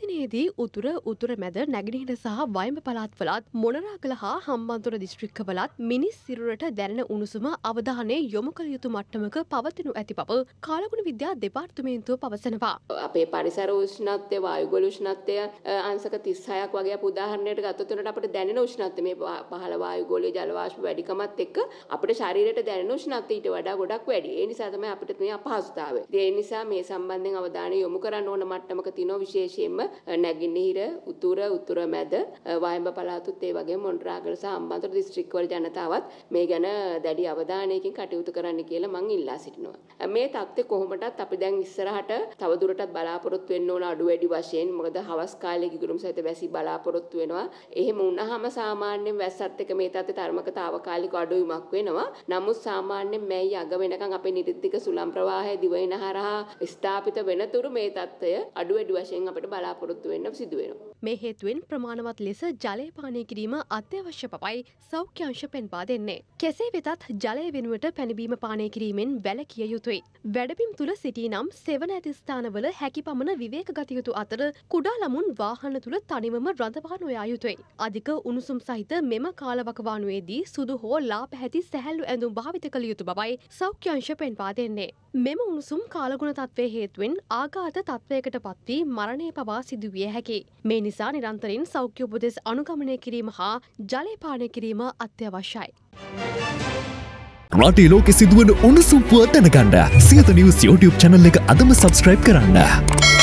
තිනයේදී උතුර උතුර මැද නැගිනහිට සහ වයම පලාත්වලත් මොනරාගල හා හම්බන්තොට දිශ්‍රික්කවලත් මිනිස් සිරුරට දැනෙන උණුසුම අවධානය යොමු කළ යුතු මට්ටමක පවතිනු ඇති බව කාලගුණ විද්‍යා දෙපාර්තමේන්තුව පවසනවා. අපේ පරිසර උෂ්ණත්වය වායුගොල උෂ්ණත්වය අංශක 36ක් වගේ උදාහරණයකට ගත්තොත් උනට අපිට දැනෙන උෂ්ණත්වය මේ පහළ වායුගෝලයේ ජලවාෂ්ප වැඩිකමත් එක්ක අපේ ශරීරයට දැනෙන උෂ්ණත්වය ඊට වඩා ගොඩක් වැඩි. ඒ නිසා තමයි අපිට මේ අපහසුතාවය. ඒ නිසා මේ සම්බන්ධයෙන් අවධානය යොමු කරන්න ඕන මට්ටමක තියෙනවා විශේෂයෙන්ම වගේම නැගිනහිර උතුර උතුර මැද වයඹ පළාතුත් ඒ වගේ මොන්ඩරාගල සහ අම්බන්තොට දිස්ත්‍රික්කවල ජනතාවත් මේ ගැන දැඩි අවධානයකින් කටයුතු කරන්න කියලා මං ඉල්ලා සිටිනවා. මේ தත්ත්වය කොහොමටත් අපි දැන් ඉස්සරහට තවදුරටත් බලාපොරොත්තු වෙන්න ඕන අඩු වැඩි වශයෙන් මොකද හවස් කාලයේ ගිගුරුම් සහිත වැසි බලාපොරොත්තු වෙනවා. එහෙම වුණාම සාමාන්‍යයෙන් වැස්සත් එක්ක මේ தත්ත්වය තර්මකතාවකාලික අඩුවීමක් වෙනවා. නමුත් සාමාන්‍යයෙන් මැයි අග වෙනකන් අපේ නිරිතික සුළම් ප්‍රවාහය දිවයින හරහා ස්ථාපිත වෙනතුරු මේ தත්ත්වය අඩු වැඩි වශයෙන් අපිට බලා බලාපොරොත්තු වෙන්න සිදු වෙනවා. මේ හේතුවෙන් ප්‍රමාණවත් ලෙස ජලය පානය කිරීම අත්‍යවශ්‍ය පපයි සෞඛ්‍ය අංශ පෙන්වා දෙන්නේ. කෙසේ වෙතත් ජලය වෙනුවට පැනබීම පානය කිරීමෙන් වැළකිය යුතුයි. වැඩබිම් තුල සිටිනම් සෙවන ඇති ස්ථානවල හැකි පමණ විවේක ගත යුතු අතර කුඩා ළමුන් වාහන තුල තනිවම රඳවා නොයා යුතුයි. අධික උණුසුම් සහිත මෙම කාලවකවානුවේදී සුදු හෝ ලා පැහැති සැහැල්ලු ඇඳුම් භාවිත කළ යුතු බවයි සෞඛ්‍ය අංශ පෙන්වා දෙන්නේ. මෙම උණුසුම් කාලගුණ තත්ත්වය හේතුවෙන් ආඝාත තත්ත්වයකට පත්වී මරණය පවා පවා සිදුවිය හැකි. මේ නිසා නිරන්තරින් සෞඛ්‍ය උපදෙස් අනුගමනය කිරීම හා ජලපානය කිරීම අත්‍යවශ්‍යයි. රටේ ලෝකෙ සිදුවන උණුසුම්පුව දැනගණ්ඩ සියත නිවස් YouTube චැනල් එක අදම සබස්ක්‍රයිබ් කරන්න.